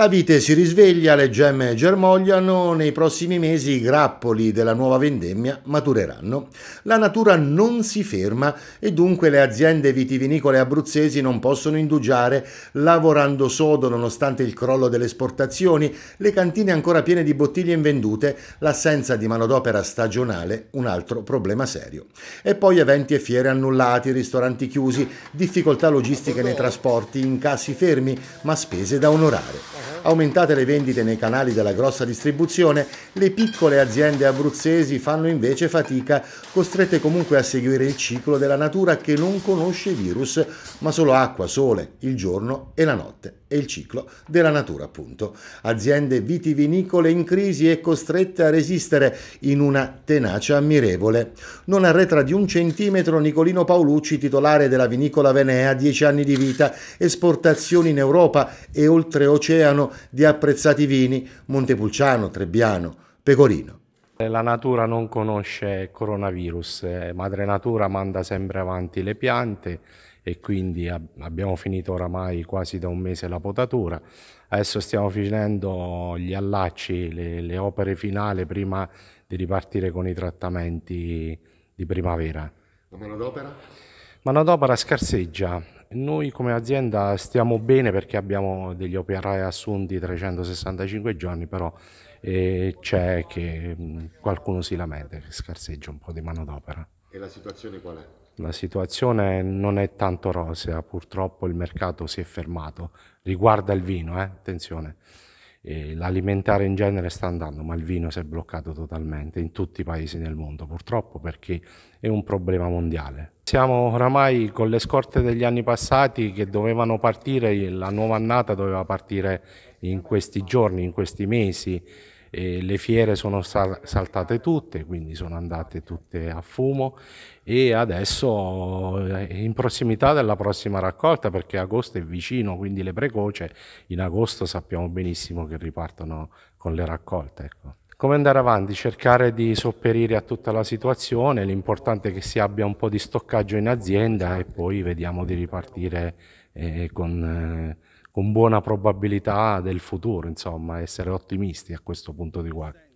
La vite si risveglia, le gemme germogliano, nei prossimi mesi i grappoli della nuova vendemmia matureranno. La natura non si ferma e dunque le aziende vitivinicole abruzzesi non possono indugiare, lavorando sodo nonostante il crollo delle esportazioni, le cantine ancora piene di bottiglie invendute, l'assenza di manodopera stagionale, un altro problema serio. E poi eventi e fiere annullati, ristoranti chiusi, difficoltà logistiche nei trasporti, incassi fermi, ma spese da onorare. Aumentate le vendite nei canali della grossa distribuzione, le piccole aziende abruzzesi fanno invece fatica, costrette comunque a seguire il ciclo della natura che non conosce virus, ma solo acqua, sole, il giorno e la notte e il ciclo della natura appunto. Aziende vitivinicole in crisi e costrette a resistere in una tenacia ammirevole. Non arretra di un centimetro Nicolino Paolucci, titolare della vinicola Venea, 10 anni di vita, esportazioni in Europa e oltreoceano di apprezzati vini Montepulciano, Trebbiano, Pecorino. La natura non conosce coronavirus, eh, madre natura manda sempre avanti le piante e quindi abbiamo finito oramai quasi da un mese la potatura. Adesso stiamo finendo gli allacci, le, le opere finali prima di ripartire con i trattamenti di primavera. La mano d'opera? Manodopera scarseggia. Noi come azienda stiamo bene perché abbiamo degli operai assunti 365 giorni, però eh, c'è che qualcuno si lamenta che scarseggia un po' di manodopera. E la situazione qual è? La situazione non è tanto rosea, purtroppo il mercato si è fermato, riguarda il vino, eh? attenzione. E l'alimentare in genere sta andando, ma il vino si è bloccato totalmente in tutti i paesi nel mondo, purtroppo perché è un problema mondiale. Siamo oramai con le scorte degli anni passati che dovevano partire, la nuova annata doveva partire in questi giorni, in questi mesi e le fiere sono saltate tutte, quindi sono andate tutte a fumo e adesso eh, in prossimità della prossima raccolta, perché agosto è vicino, quindi le precoce in agosto sappiamo benissimo che ripartono con le raccolte. Ecco. Come andare avanti? Cercare di sopperire a tutta la situazione, l'importante è che si abbia un po' di stoccaggio in azienda e poi vediamo di ripartire eh, con... Eh, con buona probabilità del futuro, insomma, essere ottimisti a questo punto di guardia.